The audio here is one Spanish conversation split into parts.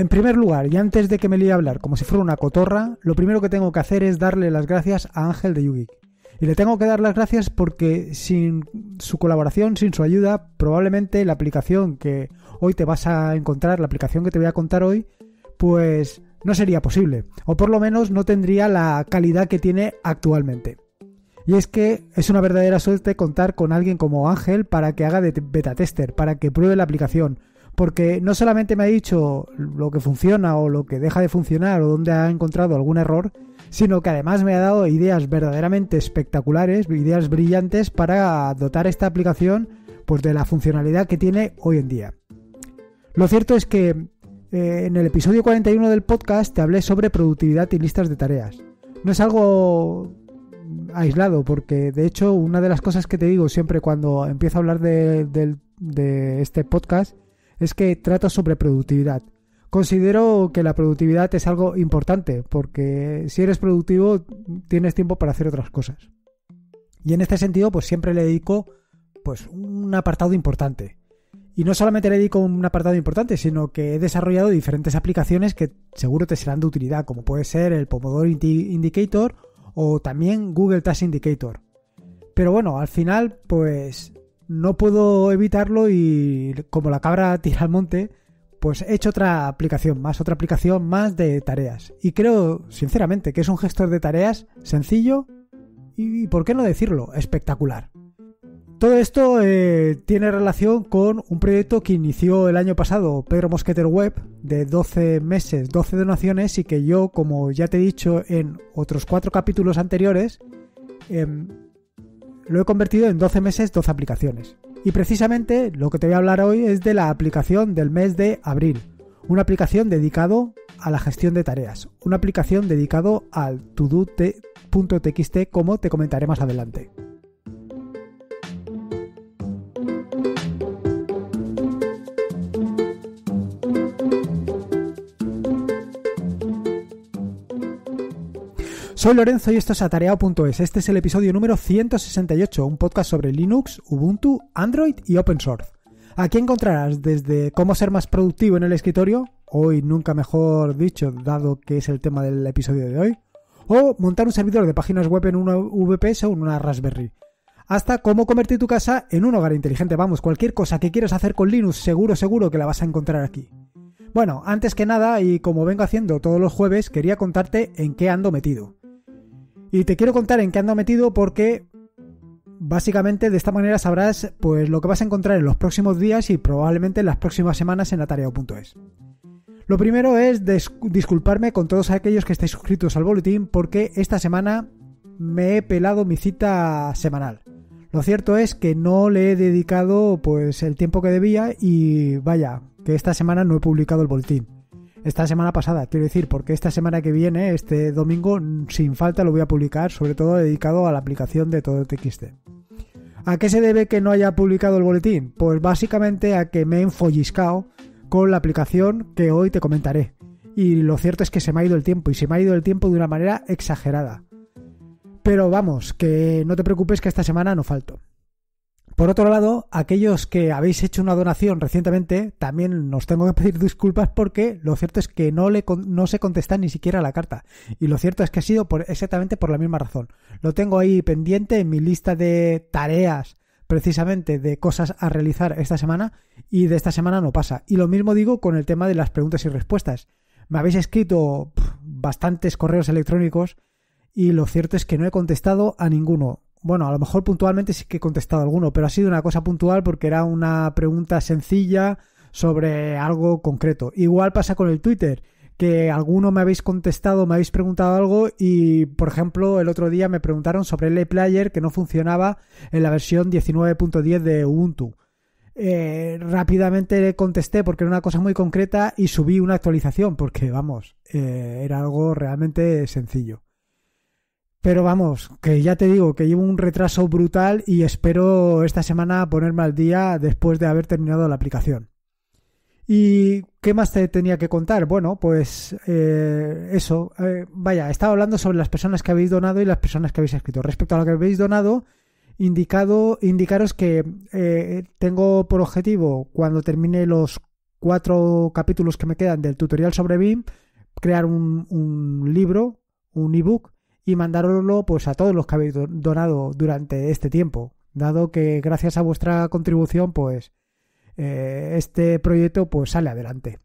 En primer lugar, y antes de que me lea a hablar como si fuera una cotorra, lo primero que tengo que hacer es darle las gracias a Ángel de Yugik. Y le tengo que dar las gracias porque sin su colaboración, sin su ayuda, probablemente la aplicación que hoy te vas a encontrar, la aplicación que te voy a contar hoy, pues no sería posible. O por lo menos no tendría la calidad que tiene actualmente. Y es que es una verdadera suerte contar con alguien como Ángel para que haga de beta tester, para que pruebe la aplicación, porque no solamente me ha dicho lo que funciona o lo que deja de funcionar o dónde ha encontrado algún error, sino que además me ha dado ideas verdaderamente espectaculares, ideas brillantes para dotar esta aplicación pues de la funcionalidad que tiene hoy en día. Lo cierto es que eh, en el episodio 41 del podcast te hablé sobre productividad y listas de tareas. No es algo aislado, porque de hecho una de las cosas que te digo siempre cuando empiezo a hablar de, de este podcast es que trata sobre productividad. Considero que la productividad es algo importante porque si eres productivo tienes tiempo para hacer otras cosas. Y en este sentido pues siempre le dedico pues un apartado importante. Y no solamente le dedico un apartado importante, sino que he desarrollado diferentes aplicaciones que seguro te serán de utilidad, como puede ser el Pomodoro Indicator o también Google Task Indicator. Pero bueno, al final, pues no puedo evitarlo y como la cabra tira al monte, pues he hecho otra aplicación más, otra aplicación más de tareas. Y creo, sinceramente, que es un gestor de tareas sencillo y, ¿por qué no decirlo?, espectacular. Todo esto eh, tiene relación con un proyecto que inició el año pasado Pedro Mosqueter Web de 12 meses, 12 donaciones y que yo, como ya te he dicho en otros cuatro capítulos anteriores, em, lo he convertido en 12 meses, 12 aplicaciones. Y precisamente lo que te voy a hablar hoy es de la aplicación del mes de abril, una aplicación dedicado a la gestión de tareas, una aplicación dedicado al todo.txt como te comentaré más adelante. Soy Lorenzo y esto es atareado.es. Este es el episodio número 168, un podcast sobre Linux, Ubuntu, Android y Open Source. Aquí encontrarás desde cómo ser más productivo en el escritorio, hoy nunca mejor dicho, dado que es el tema del episodio de hoy, o montar un servidor de páginas web en una VPS o en una Raspberry hasta cómo convertir tu casa en un hogar inteligente. Vamos, cualquier cosa que quieras hacer con Linux, seguro, seguro que la vas a encontrar aquí. Bueno, antes que nada, y como vengo haciendo todos los jueves, quería contarte en qué ando metido. Y te quiero contar en qué ando metido porque básicamente de esta manera sabrás pues lo que vas a encontrar en los próximos días y probablemente en las próximas semanas en Atareo.es. Lo primero es disculparme con todos aquellos que estáis suscritos al boletín porque esta semana me he pelado mi cita semanal. Lo cierto es que no le he dedicado pues el tiempo que debía y vaya, que esta semana no he publicado el boletín esta semana pasada, quiero decir, porque esta semana que viene, este domingo, sin falta lo voy a publicar, sobre todo dedicado a la aplicación de todo TXT. ¿A qué se debe que no haya publicado el boletín? Pues básicamente a que me he enfolliscado con la aplicación que hoy te comentaré. Y lo cierto es que se me ha ido el tiempo, y se me ha ido el tiempo de una manera exagerada. Pero vamos, que no te preocupes que esta semana no falto. Por otro lado, aquellos que habéis hecho una donación recientemente, también nos tengo que pedir disculpas porque lo cierto es que no, le, no se contesta ni siquiera la carta. Y lo cierto es que ha sido exactamente por la misma razón. Lo tengo ahí pendiente en mi lista de tareas, precisamente de cosas a realizar esta semana, y de esta semana no pasa. Y lo mismo digo con el tema de las preguntas y respuestas. Me habéis escrito bastantes correos electrónicos y lo cierto es que no he contestado a ninguno bueno, a lo mejor puntualmente sí que he contestado alguno, pero ha sido una cosa puntual porque era una pregunta sencilla sobre algo concreto. Igual pasa con el Twitter, que alguno me habéis contestado, me habéis preguntado algo y, por ejemplo, el otro día me preguntaron sobre el player que no funcionaba en la versión 19.10 de Ubuntu. Eh, rápidamente contesté porque era una cosa muy concreta y subí una actualización porque, vamos, eh, era algo realmente sencillo. Pero vamos, que ya te digo que llevo un retraso brutal y espero esta semana ponerme al día después de haber terminado la aplicación. ¿Y qué más te tenía que contar? Bueno, pues eh, eso. Eh, vaya, estaba hablando sobre las personas que habéis donado y las personas que habéis escrito. Respecto a lo que habéis donado, indicado, indicaros que eh, tengo por objetivo, cuando termine los cuatro capítulos que me quedan del tutorial sobre BIM, crear un, un libro, un ebook y mandároslo pues a todos los que habéis donado durante este tiempo, dado que gracias a vuestra contribución pues eh, este proyecto pues sale adelante.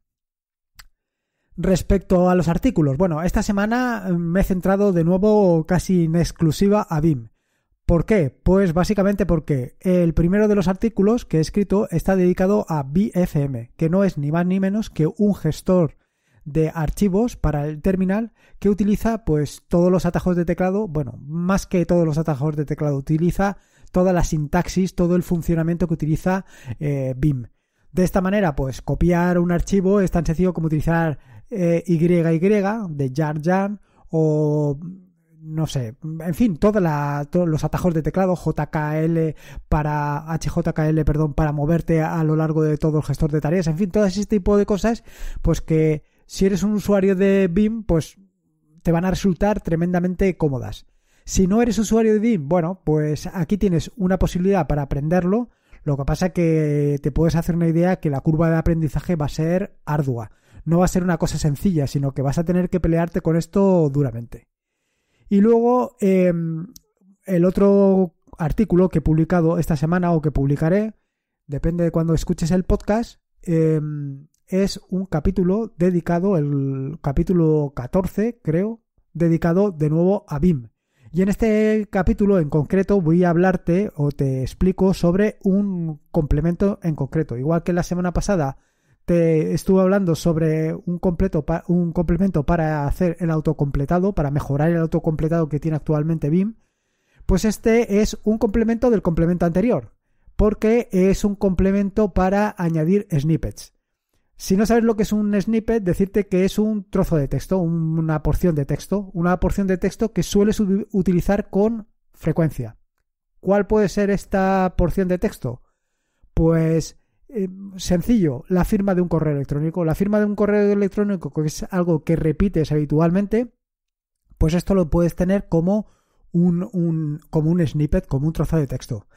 Respecto a los artículos, bueno, esta semana mm, me he centrado de nuevo casi en exclusiva a BIM. ¿Por qué? Pues básicamente porque el primero de los artículos que he escrito está dedicado a BFM, que no es ni más ni menos que un gestor de archivos para el terminal que utiliza pues todos los atajos de teclado, bueno, más que todos los atajos de teclado, utiliza toda la sintaxis, todo el funcionamiento que utiliza BIM. Eh, de esta manera, pues copiar un archivo es tan sencillo como utilizar eh, y YY de jar o no sé, en fin, todos los atajos de teclado, JKL para HJKL, perdón, para moverte a lo largo de todo el gestor de tareas, en fin, todo ese tipo de cosas, pues que si eres un usuario de BIM, pues te van a resultar tremendamente cómodas. Si no eres usuario de BIM, bueno, pues aquí tienes una posibilidad para aprenderlo. Lo que pasa es que te puedes hacer una idea que la curva de aprendizaje va a ser ardua. No va a ser una cosa sencilla, sino que vas a tener que pelearte con esto duramente. Y luego, em, el otro artículo que he publicado esta semana o que publicaré, depende de cuando escuches el podcast, em, es un capítulo dedicado, el capítulo 14 creo, dedicado de nuevo a BIM. Y en este capítulo en concreto voy a hablarte o te explico sobre un complemento en concreto. Igual que la semana pasada te estuve hablando sobre un, completo, un complemento para hacer el autocompletado, para mejorar el autocompletado que tiene actualmente BIM, pues este es un complemento del complemento anterior, porque es un complemento para añadir snippets. Si no sabes lo que es un snippet, decirte que es un trozo de texto, una porción de texto, una porción de texto que sueles utilizar con frecuencia. ¿Cuál puede ser esta porción de texto? Pues eh, sencillo, la firma de un correo electrónico. La firma de un correo electrónico, que es algo que repites habitualmente, pues esto lo puedes tener como un, un, como un snippet, como un trozo de texto.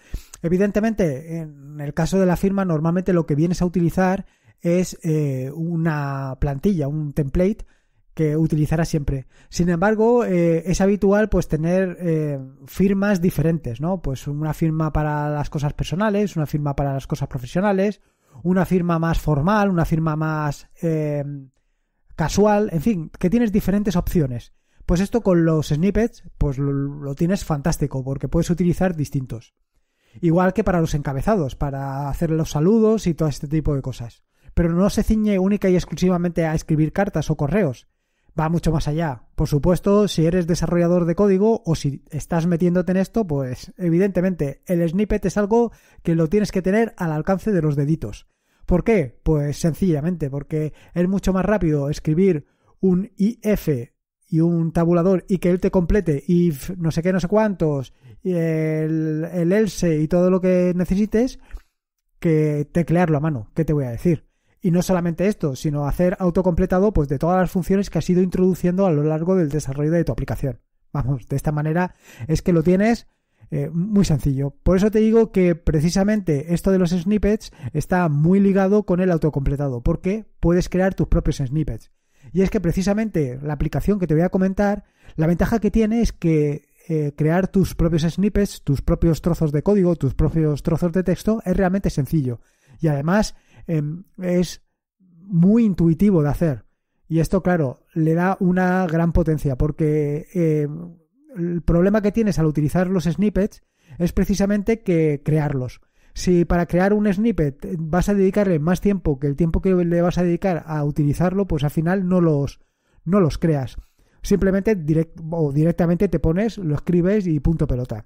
Evidentemente, en el caso de la firma, normalmente lo que vienes a utilizar es eh, una plantilla, un template que utilizará siempre. Sin embargo, eh, es habitual pues tener eh, firmas diferentes, ¿no? Pues una firma para las cosas personales, una firma para las cosas profesionales, una firma más formal, una firma más casual, en fin, que tienes diferentes opciones. Pues esto con los snippets, pues lo tienes fantástico, porque puedes utilizar distintos. Igual que para los encabezados, para hacer los saludos y todo este tipo de cosas pero no se ciñe única y exclusivamente a escribir cartas o correos. Va mucho más allá. Por supuesto, si eres desarrollador de código o si estás metiéndote en esto, pues evidentemente el snippet es algo que lo tienes que tener al alcance de los deditos. ¿Por qué? Pues sencillamente porque es mucho más rápido escribir un IF y un tabulador y que él te complete if no sé qué, no sé cuántos, el, el else y todo lo que necesites que teclearlo a mano. ¿Qué te voy a decir? Y no solamente esto, sino hacer autocompletado pues, de todas las funciones que has ido introduciendo a lo largo del desarrollo de tu aplicación. Vamos, de esta manera es que lo tienes eh, muy sencillo. Por eso te digo que precisamente esto de los snippets está muy ligado con el autocompletado, porque puedes crear tus propios snippets. Y es que precisamente la aplicación que te voy a comentar, la ventaja que tiene es que eh, crear tus propios snippets, tus propios trozos de código, tus propios trozos de texto, es realmente sencillo. Y además Em, es muy intuitivo de hacer. Y esto, claro, le da una gran potencia porque em, el problema que tienes al utilizar los snippets es precisamente que crearlos. Si para crear un snippet vas a dedicarle más tiempo que el tiempo que le vas a dedicar a utilizarlo, pues al final no los, no los creas. Simplemente o directamente te pones, lo escribes y punto pelota.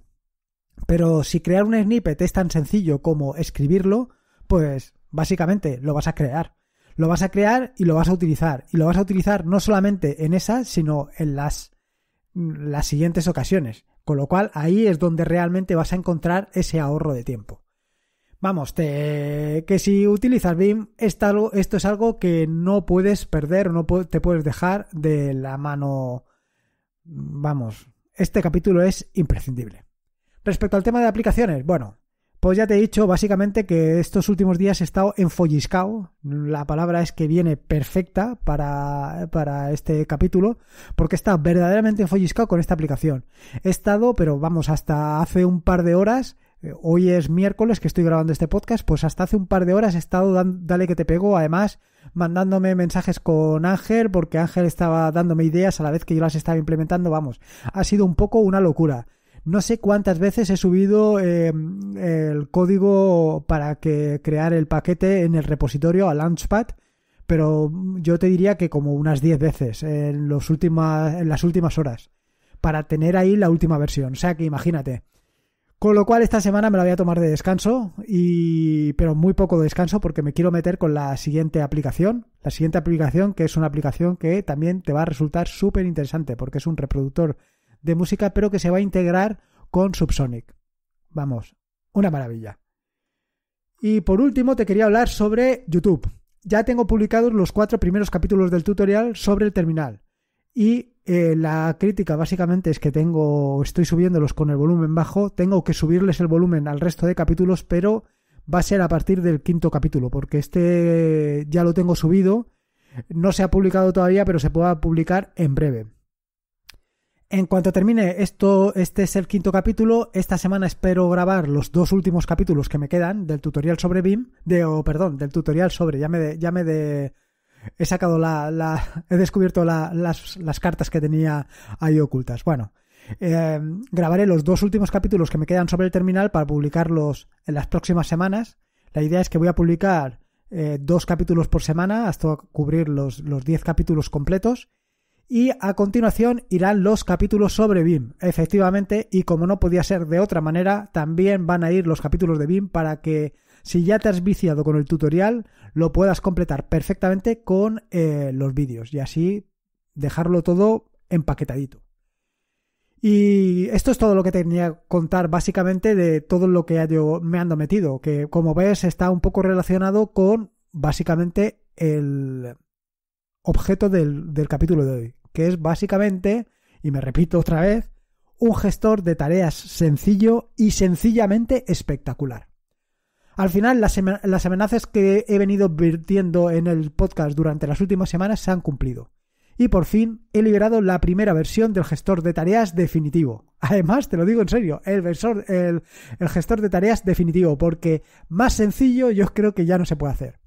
Pero si crear un snippet es tan sencillo como escribirlo, pues Básicamente, lo vas a crear. Lo vas a crear y lo vas a utilizar. Y lo vas a utilizar no solamente en esa, sino en las, mm, las siguientes ocasiones. Con lo cual, ahí es donde realmente vas a encontrar ese ahorro de tiempo. Vamos, que si utilizas BIM, esto, esto es algo que no puedes perder o no te puedes dejar de la mano. Vamos, este capítulo es imprescindible. Respecto al tema de aplicaciones, bueno, pues ya te he dicho básicamente que estos últimos días he estado enfolliscao. La palabra es que viene perfecta para, este capítulo, porque he estado verdaderamente enfolliscado con esta aplicación. He estado, pero vamos, hasta hace un par de horas, eh, hoy es miércoles que estoy grabando este podcast, pues hasta hace un par de horas he estado dale que te pego, además mandándome mensajes con Ángel, porque Ángel estaba dándome ideas a la vez que yo las estaba implementando, vamos, ha sido un poco una locura. No sé cuántas veces he subido em, el código para que crear el paquete en el repositorio a Launchpad, pero yo te diría que como unas 10 veces en, los en las últimas horas, para tener ahí la última versión. O sea que imagínate. Con lo cual esta semana me la voy a tomar de descanso, pero muy poco descanso porque me quiero meter con la siguiente aplicación. La siguiente aplicación que es una aplicación que también te va a resultar súper interesante porque es un reproductor de música, pero que se va a integrar con Subsonic. Vamos, una maravilla. Y por último te quería hablar sobre YouTube. Ya tengo publicados los cuatro primeros capítulos del tutorial sobre el terminal. Y eh, la crítica básicamente es que tengo, estoy subiéndolos con el volumen bajo, tengo que subirles el volumen al resto de capítulos, pero va a ser a partir del quinto capítulo, porque este ya lo tengo subido, no se ha publicado todavía, pero se pueda publicar en breve. En cuanto termine esto, este es el quinto capítulo. Esta semana espero grabar los dos últimos capítulos que me quedan del tutorial sobre BIM, de, perdón, del tutorial sobre, ya me he sacado la, he descubierto las, cartas que tenía ahí ocultas. Bueno, em, grabaré los dos últimos capítulos que me quedan sobre el terminal para publicarlos en las próximas semanas. La idea es que voy a publicar eh, dos capítulos por semana hasta cubrir los diez capítulos completos y a continuación irán los capítulos sobre BIM. Efectivamente, y como no podía ser de otra manera, también van a ir los capítulos de BIM para que si ya te has viciado con el tutorial, lo puedas completar perfectamente con eh, los vídeos y así dejarlo todo empaquetadito. Y esto es todo lo que tenía que contar básicamente de todo lo que yo me ando metido, que como ves está un poco relacionado con básicamente el, objeto del, capítulo de hoy, que es básicamente, y me repito otra vez, un gestor de tareas sencillo y sencillamente espectacular. Al final, las, amenazas que he venido advirtiendo en el podcast durante las últimas semanas se han cumplido. Y por fin he liberado la primera versión del gestor de tareas definitivo. Además, te lo digo en serio, el gestor de tareas definitivo, porque más sencillo yo creo que ya no se puede hacer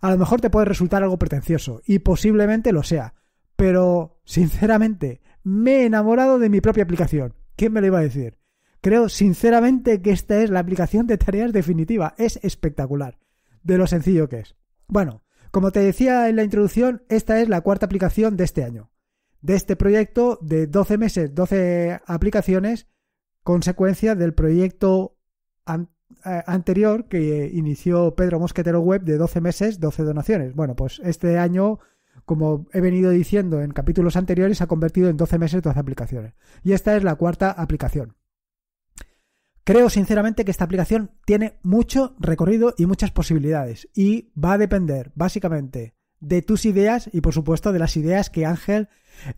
a lo mejor te puede resultar algo pretencioso, y posiblemente lo sea, pero sinceramente me he enamorado de mi propia aplicación. ¿Quién me lo iba a decir? Creo sinceramente que esta es la aplicación de tareas definitiva, es espectacular, de lo sencillo que es. Bueno, como te decía en la introducción, esta es la cuarta aplicación de este año, de este proyecto de 12 meses, 12 aplicaciones, consecuencia del proyecto eh, anterior que inició Pedro Mosquetero Web de 12 meses, 12 donaciones. Bueno, pues este año, como he venido diciendo en capítulos anteriores, se ha convertido en 12 meses, 12 aplicaciones. Y esta es la cuarta aplicación. Creo sinceramente que esta aplicación tiene mucho recorrido y muchas posibilidades y va a depender básicamente de tus ideas y por supuesto de las ideas que Ángel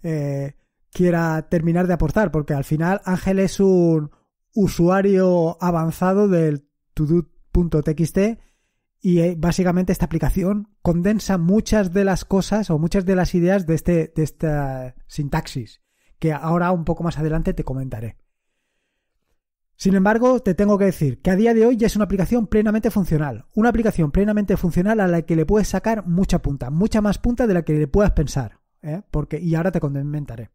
eh, quiera terminar de aportar porque al final Ángel es un, usuario avanzado del todo.txt y eh, básicamente esta aplicación condensa muchas de las cosas o muchas de las ideas de, este, de esta sintaxis, que ahora un poco más adelante te comentaré. Sin embargo, te tengo que decir que a día de hoy ya es una aplicación plenamente funcional, una aplicación plenamente funcional a la que le puedes sacar mucha punta, mucha más punta de la que le puedas pensar, ¿eh? porque y ahora te comentaré.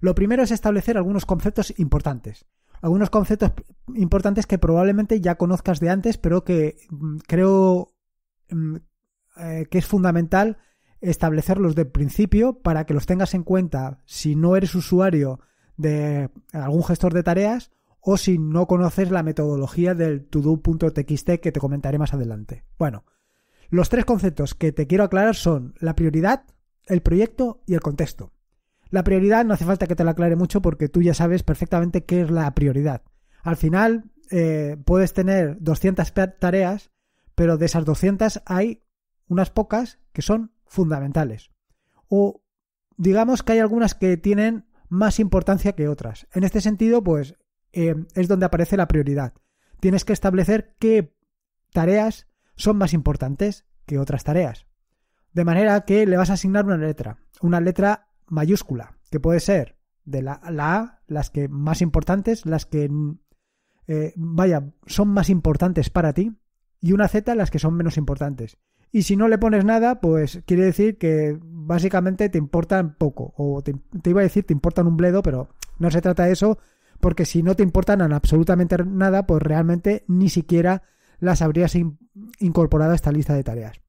Lo primero es establecer algunos conceptos importantes algunos conceptos importantes que probablemente ya conozcas de antes, pero que mm, creo mm, eh, que es fundamental establecerlos de principio para que los tengas en cuenta si no eres usuario de algún gestor de tareas o si no conoces la metodología del todo.txt que te comentaré más adelante. Bueno, los tres conceptos que te quiero aclarar son la prioridad, el proyecto y el contexto. La prioridad no hace falta que te la aclare mucho porque tú ya sabes perfectamente qué es la prioridad. Al final eh, puedes tener 200 tareas, pero de esas 200 hay unas pocas que son fundamentales. O digamos que hay algunas que tienen más importancia que otras. En este sentido, pues eh, es donde aparece la prioridad. Tienes que establecer qué tareas son más importantes que otras tareas. De manera que le vas a asignar una letra, una letra mayúscula, que puede ser de la, la A, las que más importantes, las que, eh, vaya, son más importantes para ti, y una Z, las que son menos importantes. Y si no le pones nada, pues quiere decir que básicamente te importan poco. O te, iba a decir, te importan un bledo, pero no se trata de eso, porque si no te importan absolutamente nada, pues realmente ni siquiera las habrías incorporado a esta lista de tareas.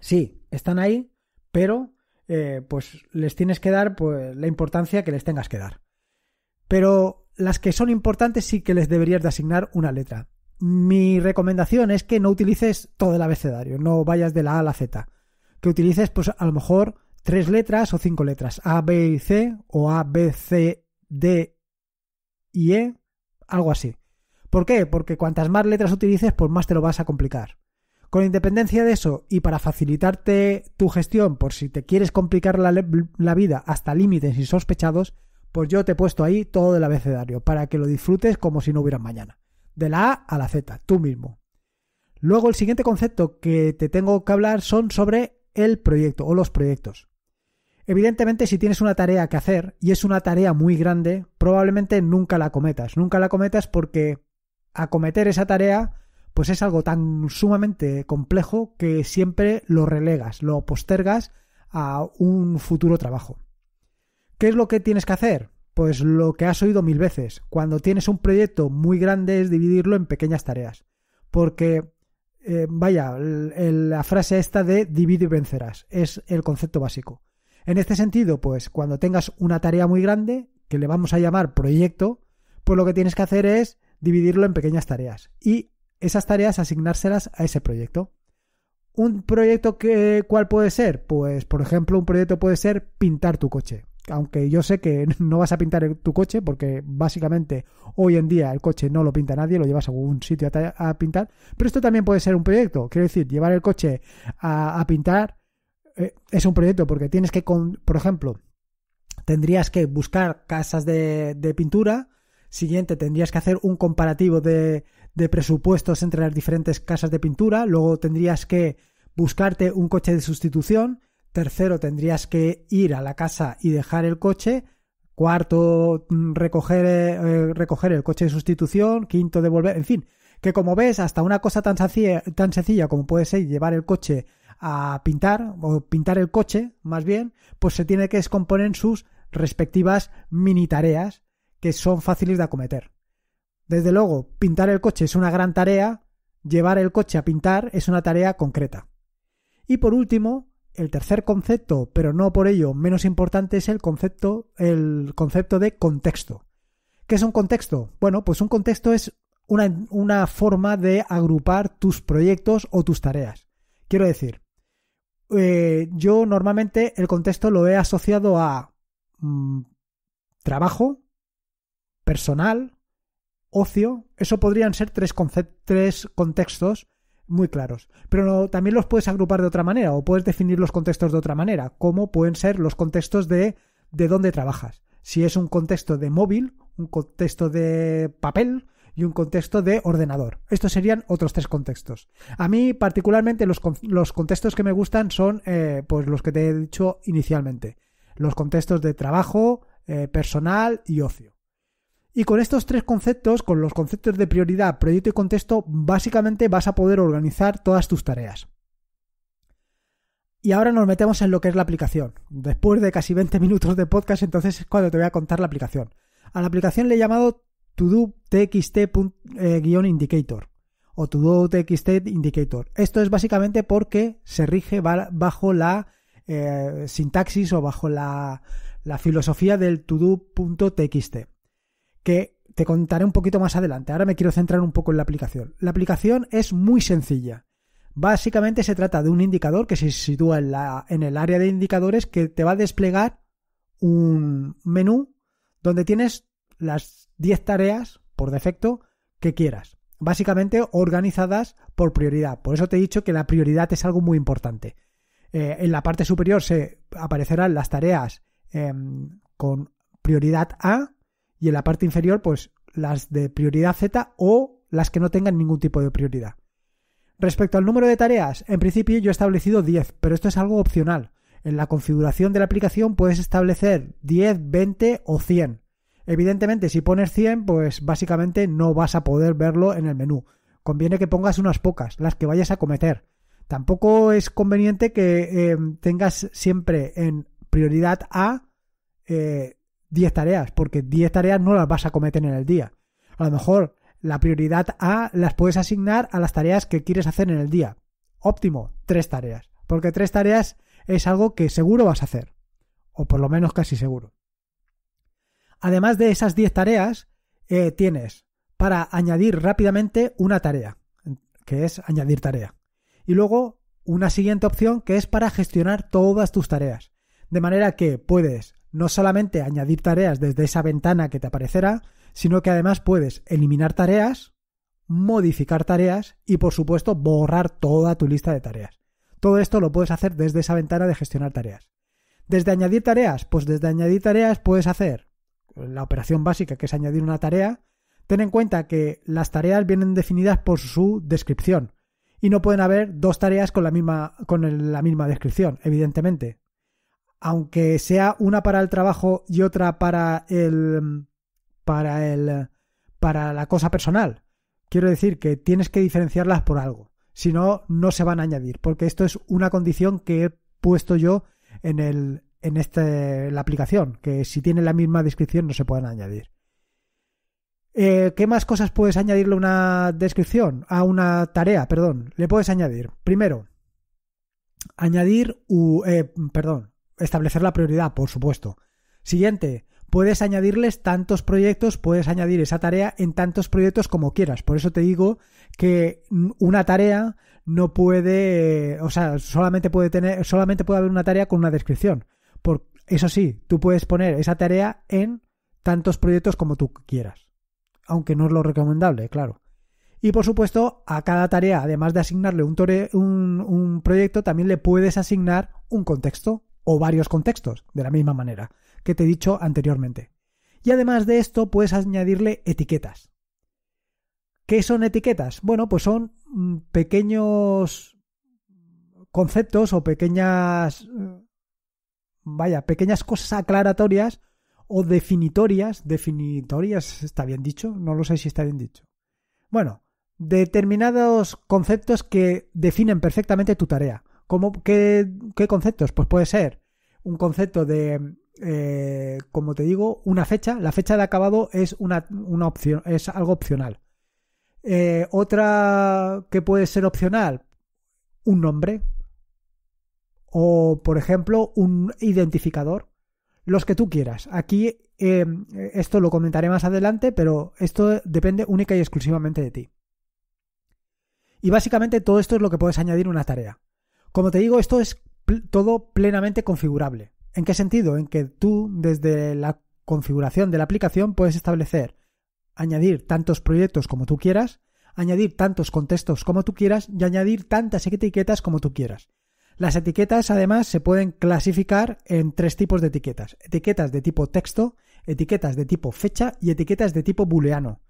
Sí, están ahí, pero eh, pues les tienes que dar pues, la importancia que les tengas que dar. Pero las que son importantes sí que les deberías de asignar una letra. Mi recomendación es que no utilices todo el abecedario, no vayas de la A a la Z. Que utilices, pues a lo mejor, tres letras o cinco letras, A, B y C, o A, B, C, D y E, algo así. ¿Por qué? Porque cuantas más letras utilices, pues más te lo vas a complicar. Con independencia de eso y para facilitarte tu gestión por si te quieres complicar la, vida hasta límites insospechados, pues yo te he puesto ahí todo el abecedario para que lo disfrutes como si no hubiera mañana. De la A a la Z, tú mismo. Luego el siguiente concepto que te tengo que hablar son sobre el proyecto o los proyectos. Evidentemente, si tienes una tarea que hacer y es una tarea muy grande, probablemente nunca la cometas. Nunca la cometas porque acometer esa tarea pues es algo tan sumamente complejo que siempre lo relegas, lo postergas a un futuro trabajo. ¿Qué es lo que tienes que hacer? Pues lo que has oído mil veces. Cuando tienes un proyecto muy grande es dividirlo en pequeñas tareas. Porque, eh, vaya, la frase esta de divide y vencerás es el concepto básico. En este sentido, pues cuando tengas una tarea muy grande, que le vamos a llamar proyecto, pues lo que tienes que hacer es dividirlo en pequeñas tareas y esas tareas, asignárselas a ese proyecto. ¿Un proyecto que, cuál puede ser? Pues, por ejemplo, un proyecto puede ser pintar tu coche. Aunque yo sé que no vas a pintar tu coche porque básicamente hoy en día el coche no lo pinta nadie, lo llevas a algún sitio a, pintar. Pero esto también puede ser un proyecto. Quiero decir, llevar el coche a, pintar eh, es un proyecto porque tienes que, con, por ejemplo, tendrías que buscar casas de pintura. Siguiente, tendrías que hacer un comparativo de, de presupuestos entre las diferentes casas de pintura, luego tendrías que buscarte un coche de sustitución, tercero tendrías que ir a la casa y dejar el coche, cuarto mm, recoger, eh, eh, recoger el coche de sustitución, quinto devolver, en fin, que como ves, hasta una cosa tan sencilla, tan sencilla como puede ser llevar el coche a pintar o pintar el coche, más bien, pues se tiene que descomponer en sus respectivas mini tareas que son fáciles de acometer. Desde luego, pintar el coche es una gran tarea, llevar el coche a pintar es una tarea concreta. Y por último, el tercer concepto, pero no por ello menos importante, es el concepto, el concepto de contexto. ¿Qué es un contexto? Bueno, pues un contexto es una, forma de agrupar tus proyectos o tus tareas. Quiero decir, eh, yo normalmente el contexto lo he asociado a mm, trabajo, personal, ocio, eso podrían ser tres, tres contextos muy claros. Pero también los puedes agrupar de otra manera o puedes definir los contextos de otra manera, como pueden ser los contextos de, de dónde trabajas. Si es un contexto de móvil, un contexto de papel y un contexto de ordenador. Estos serían otros tres contextos. A mí particularmente los, contextos que me gustan son eh, pues los que te he dicho inicialmente. Los contextos de trabajo, eh, personal y ocio. Y con estos tres conceptos, con los conceptos de prioridad, proyecto y contexto, básicamente vas a poder organizar todas tus tareas. Y ahora nos metemos en lo que es la aplicación. Después de casi 20 minutos de podcast, entonces es cuando te voy a contar la aplicación. A la aplicación le he llamado todo eh, indicator o todo indicator. Esto es básicamente porque se rige bajo la eh, sintaxis o bajo la, la filosofía del todo.txt que te contaré un poquito más adelante. Ahora me quiero centrar un poco en la aplicación. La aplicación es muy sencilla. Básicamente se trata de un indicador que se sitúa en, el área de indicadores que te va a desplegar un menú donde tienes las 10 tareas por defecto que quieras. Básicamente organizadas por prioridad. Por eso te he dicho que la prioridad es algo muy importante. Eh, en la parte superior se aparecerán las tareas em, con prioridad A y en la parte inferior pues las de prioridad Z o las que no tengan ningún tipo de prioridad. Respecto al número de tareas, en principio yo he establecido 10, pero esto es algo opcional. En la configuración de la aplicación puedes establecer 10, 20 o 100. Evidentemente, si pones 100, pues básicamente no vas a poder verlo en el menú. Conviene que pongas unas pocas, las que vayas a cometer. Tampoco es conveniente que eh, tengas siempre en prioridad A eh, 10 tareas, porque 10 tareas no las vas a cometer en el día. A lo mejor la prioridad A las puedes asignar a las tareas que quieres hacer en el día. Óptimo, 3 tareas, porque 3 tareas es algo que seguro vas a hacer, o por lo menos casi seguro. Además de esas 10 tareas, eh, tienes para añadir rápidamente una tarea, que es añadir tarea. Y luego una siguiente opción que es para gestionar todas tus tareas. De manera que puedes no solamente añadir tareas desde esa ventana que te aparecerá, sino que además puedes eliminar tareas, modificar tareas y por supuesto borrar toda tu lista de tareas. Todo esto lo puedes hacer desde esa ventana de gestionar tareas. Desde añadir tareas, pues desde añadir tareas puedes hacer la operación básica que es añadir una tarea. Ten en cuenta que las tareas vienen definidas por su descripción y no pueden haber dos tareas con la misma, con la misma descripción, evidentemente aunque sea una para el trabajo y otra para el para el para la cosa personal. Quiero decir que tienes que diferenciarlas por algo, si no no se van a añadir, porque esto es una condición que he puesto yo en el en este, la aplicación, que si tiene la misma descripción no se pueden añadir. Eh, ¿Qué más cosas puedes añadirle a una descripción? A una tarea, perdón. Le puedes añadir. Primero, añadir, eh, perdón, establecer la prioridad, por supuesto. Siguiente, puedes añadirles tantos proyectos, puedes añadir esa tarea en tantos proyectos como quieras. Por eso te digo que una tarea no puede, o sea, solamente puede tener, solamente puede haber una tarea con una descripción. Por, eso sí, tú puedes poner esa tarea en tantos proyectos como tú quieras. Aunque no es lo recomendable, claro. Y por supuesto, a cada tarea, además de asignarle un, un proyecto, también le puedes asignar un contexto o varios contextos, de la misma manera que te he dicho anteriormente. Y además de esto, puedes añadirle etiquetas. ¿Qué son etiquetas? Bueno, pues son mm, pequeños conceptos o pequeñas... Mm, vaya, pequeñas cosas aclaratorias o definitorias. Definitorias está bien dicho, no lo sé si está bien dicho. Bueno, determinados conceptos que definen perfectamente tu tarea qué, conceptos? Pues puede ser un concepto de, eh, como te digo, una fecha. La fecha de acabado es, una, opción, es algo opcional. Eh, otra que puede ser opcional, un nombre. O, por ejemplo, un identificador. Los que tú quieras. Aquí, em, esto lo comentaré más adelante, pero esto depende única y exclusivamente de ti. Y básicamente todo esto es lo que puedes añadir una tarea. Como te digo, esto es todo plenamente configurable. ¿En qué sentido? En que tú desde la configuración de la aplicación puedes establecer añadir tantos proyectos como tú quieras, añadir tantos contextos como tú quieras y añadir tantas etiquetas como tú quieras. Las etiquetas además se pueden clasificar en tres tipos de etiquetas. Etiquetas de tipo texto, etiquetas de tipo fecha y etiquetas de tipo booleano.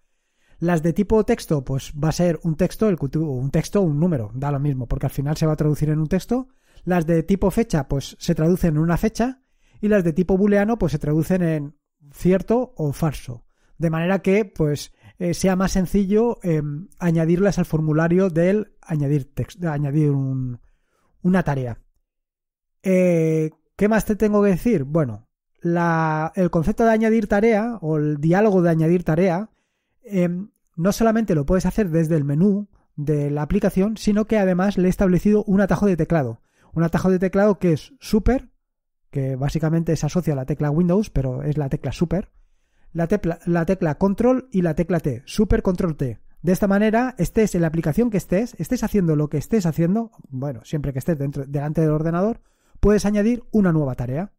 Las de tipo texto, pues va a ser un texto, el, un texto, un número, da lo mismo, porque al final se va a traducir en un texto. Las de tipo fecha, pues se traducen en una fecha. Y las de tipo booleano, pues se traducen en cierto o falso. De manera que, pues, eh, sea más sencillo em, añadirlas al formulario del añadir, text, añadir una tarea. Eh, ¿Qué más te tengo que decir? Bueno, el concepto de añadir tarea o el diálogo de añadir tarea Em, no solamente lo puedes hacer desde el menú de la aplicación, sino que además le he establecido un atajo de teclado. Un atajo de teclado que es super, que básicamente se asocia a la tecla Windows, pero es la tecla super, la, tecla, la tecla control y la tecla T, super control T. De esta manera, estés en la aplicación que estés, estés haciendo lo que estés haciendo, bueno, siempre que estés delante del ordenador, puedes añadir una nueva tarea.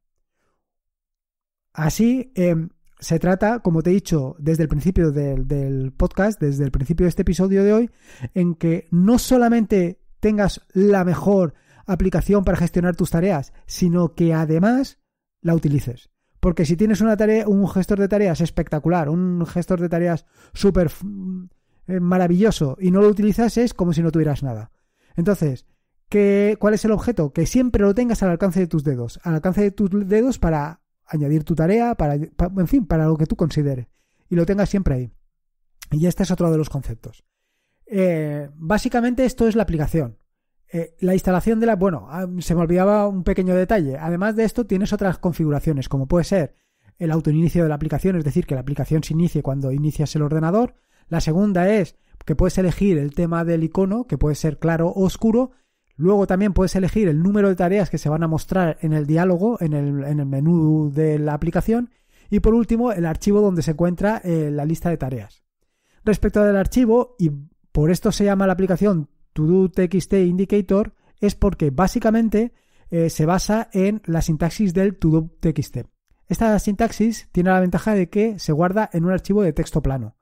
Así, eh, se trata, como te he dicho desde el principio del, podcast, desde el principio de este episodio de hoy, en que no solamente tengas la mejor aplicación para gestionar tus tareas, sino que además la utilices. Porque si tienes una tarea, un gestor de tareas espectacular, un gestor de tareas súper mm, eh, maravilloso y no lo utilizas, es como si no tuvieras nada. Entonces, ¿qué, ¿cuál es el objeto? Que siempre lo tengas al alcance de tus dedos, al alcance de tus dedos para añadir tu tarea, para, en fin, para lo que tú consideres. Y lo tengas siempre ahí. Y este es otro de los conceptos. Eh, básicamente esto es la aplicación. Eh, la instalación de la... Bueno, ah, se me olvidaba un pequeño detalle. Además de esto, tienes otras configuraciones, como puede ser el autoinicio de la aplicación, es decir, que la aplicación se inicie cuando inicias el ordenador. La segunda es que puedes elegir el tema del icono, que puede ser claro o oscuro. Luego también puedes elegir el número de tareas que se van a mostrar en el diálogo, en el, menú de la aplicación. Y por último, el archivo donde se encuentra eh, la lista de tareas. Respecto del archivo, y por esto se llama la aplicación todo.txt Indicator, es porque básicamente eh, se basa en la sintaxis del todo.txt Esta sintaxis tiene la ventaja de que se guarda en un archivo de texto plano.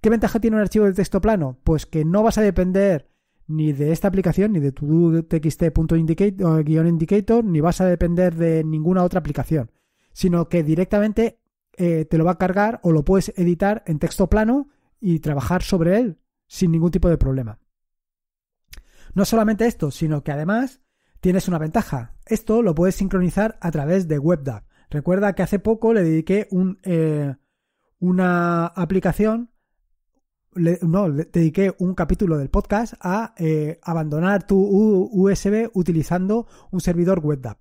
¿Qué ventaja tiene un archivo de texto plano? Pues que no vas a depender ni de esta aplicación, ni de tu txt.indicator, ni vas a depender de ninguna otra aplicación, sino que directamente eh, te lo va a cargar o lo puedes editar en texto plano y trabajar sobre él sin ningún tipo de problema. No solamente esto, sino que además tienes una ventaja. Esto lo puedes sincronizar a través de WebDAV. Recuerda que hace poco le dediqué un, eh, una aplicación no, le dediqué un capítulo del podcast a eh, abandonar tu USB utilizando un servidor WebDAV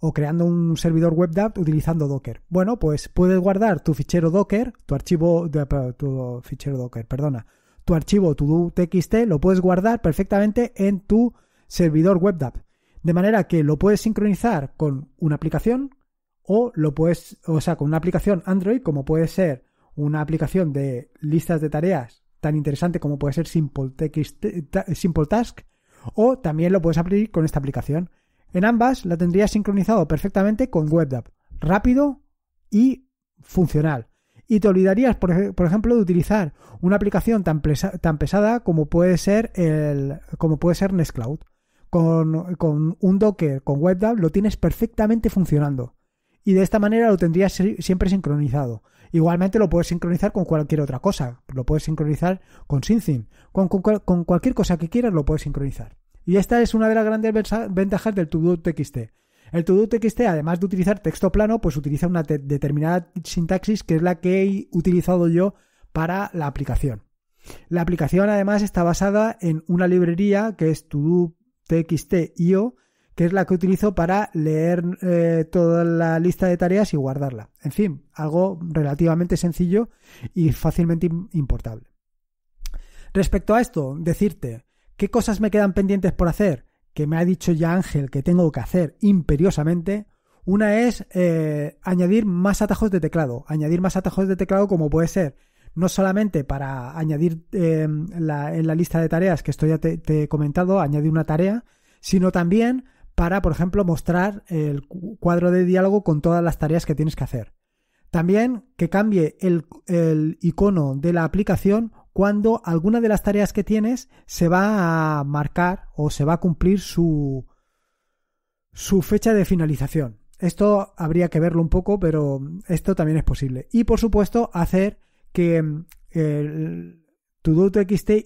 o creando un servidor WebDAV utilizando Docker. Bueno, pues puedes guardar tu fichero Docker, tu archivo, de, tu fichero Docker, perdona, tu archivo, tu TXT, lo puedes guardar perfectamente en tu servidor WebDAV. De manera que lo puedes sincronizar con una aplicación o lo puedes, o sea, con una aplicación Android, como puede ser una aplicación de listas de tareas tan interesante como puede ser Simple, Task, o también lo puedes abrir con esta aplicación. En ambas la tendrías sincronizado perfectamente con WebDAV, rápido y funcional. Y te olvidarías, por, ejemplo, de utilizar una aplicación tan, pesada como puede ser el, como puede ser Nextcloud. Con, con un Docker, con WebDAV, lo tienes perfectamente funcionando y de esta manera lo tendrías siempre sincronizado. Igualmente lo puedes sincronizar con cualquier otra cosa, lo puedes sincronizar con SynthIn, con, con, cualquier cosa que quieras lo puedes sincronizar. Y esta es una de las grandes ventajas del Todo El Todo además de utilizar texto plano, pues utiliza una determinada sintaxis que es la que he utilizado yo para la aplicación. La aplicación además está basada en una librería que es TXT.io que es la que utilizo para leer eh, toda la lista de tareas y guardarla. En fin, algo relativamente sencillo y fácilmente importable. Respecto a esto, decirte qué cosas me quedan pendientes por hacer, que me ha dicho ya Ángel que tengo que hacer imperiosamente. Una es eh, añadir más atajos de teclado, añadir más atajos de teclado como puede ser no solamente para añadir em, en la lista de tareas que esto ya te he comentado, añadir una tarea, sino también para, por ejemplo, mostrar el cuadro de diálogo con todas las tareas que tienes que hacer. También que cambie el, icono de la aplicación cuando alguna de las tareas que tienes se va a marcar o se va a cumplir su, su fecha de finalización. Esto habría que verlo un poco, pero esto también es posible. Y por supuesto, hacer que el to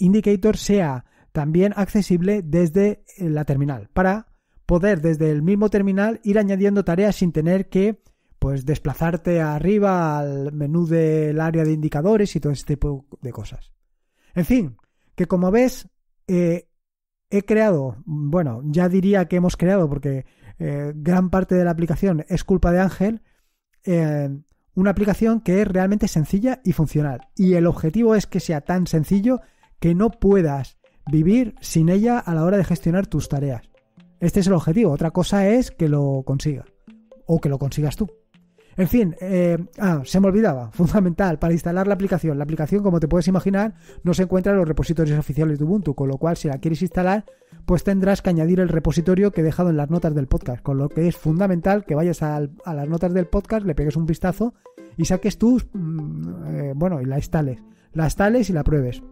indicator sea también accesible desde la terminal para poder desde el mismo terminal ir añadiendo tareas sin tener que pues desplazarte arriba al menú del área de indicadores y todo este tipo de cosas. En fin, que como ves, eh, he creado, bueno, ya diría que hemos creado porque eh, gran parte de la aplicación es culpa de Ángel, eh, una aplicación que es realmente sencilla y funcional. Y el objetivo es que sea tan sencillo que no puedas vivir sin ella a la hora de gestionar tus tareas. Este es el objetivo. Otra cosa es que lo consiga. O que lo consigas tú. En fin, eh, ah, se me olvidaba, fundamental, para instalar la aplicación. La aplicación, como te puedes imaginar, no se encuentra en los repositorios oficiales de Ubuntu, con lo cual si la quieres instalar, pues tendrás que añadir el repositorio que he dejado en las notas del podcast, con lo que es fundamental que vayas a las notas del podcast, le pegues un vistazo y saques tú mm, eh, bueno, y la instales. La instales y la pruebes.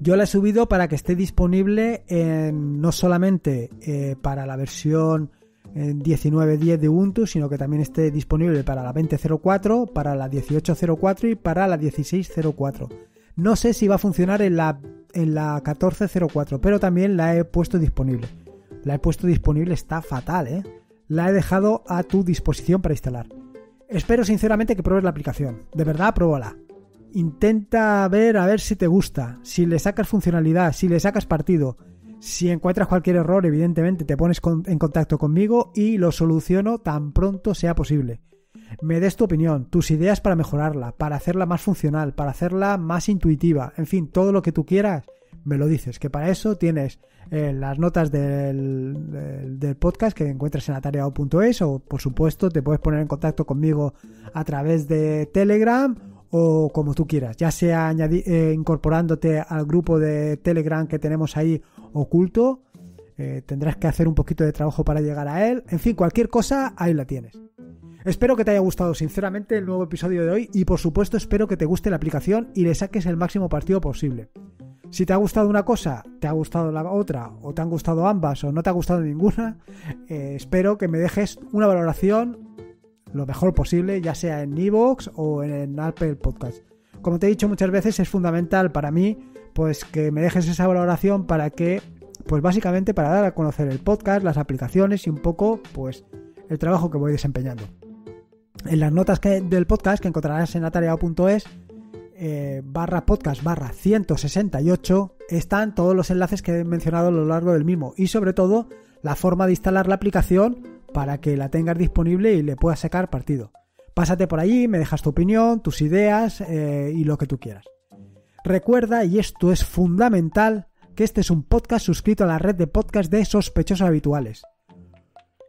Yo la he subido para que esté disponible no solamente eh, para la versión 19.10 eh, de Ubuntu, sino que también esté disponible para la 20.04, para la 18.04 y para la 16.04. No sé si va a funcionar en la, en la 14.04, pero también la he puesto disponible. La he puesto disponible, está fatal, ¿eh? La he dejado a tu disposición para instalar. Espero sinceramente que pruebes la aplicación. De verdad, pruébala intenta ver a ver si te gusta, si le sacas funcionalidad, si le sacas partido. Si encuentras cualquier error, evidentemente te pones en contacto conmigo y lo soluciono tan pronto sea posible. Me des tu opinión, tus ideas para mejorarla, para hacerla más funcional, para hacerla más intuitiva, en fin, todo lo que tú quieras, me lo dices. Que para eso tienes eh, las notas del, podcast que encuentras en atareado.es o por supuesto te puedes poner en contacto conmigo a través de Telegram o como tú quieras, ya sea eh, incorporándote al grupo de Telegram que tenemos ahí oculto, eh, tendrás que hacer un poquito de trabajo para llegar a él, en fin, cualquier cosa, ahí la tienes. Espero que te haya gustado sinceramente el nuevo episodio de hoy y por supuesto espero que te guste la aplicación y le saques el máximo partido posible. Si te ha gustado una cosa, te ha gustado la otra, o te han gustado ambas, o no te ha gustado ninguna, eh, espero que me dejes una valoración lo mejor posible, ya sea en Evox o en Apple Podcast. Como te he dicho muchas veces, es fundamental para mí pues que me dejes esa valoración para que pues básicamente para dar a conocer el podcast, las aplicaciones y un poco pues el trabajo que voy desempeñando. En las notas del podcast que encontrarás en atareao.es eh, barra podcast barra 168 están todos los enlaces que he mencionado a lo largo del mismo y sobre todo la forma de instalar la aplicación para que la tengas disponible y le puedas sacar partido. Pásate por allí, me dejas tu opinión, tus ideas eh, y lo que tú quieras. Recuerda, y esto es fundamental, que este es un podcast suscrito a la red de podcast de sospechosos habituales.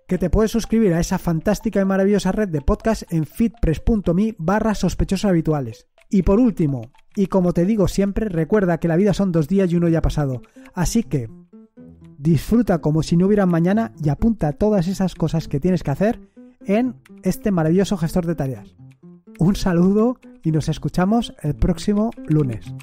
Que te puedes suscribir a esa fantástica y maravillosa red de podcast en fitpress.me barra sospechosos habituales. Y por último, y como te digo siempre, recuerda que la vida son dos días y uno ya pasado. Así que, disfruta como si no hubiera mañana y apunta todas esas cosas que tienes que hacer en este maravilloso gestor de tareas. Un saludo y nos escuchamos el próximo lunes.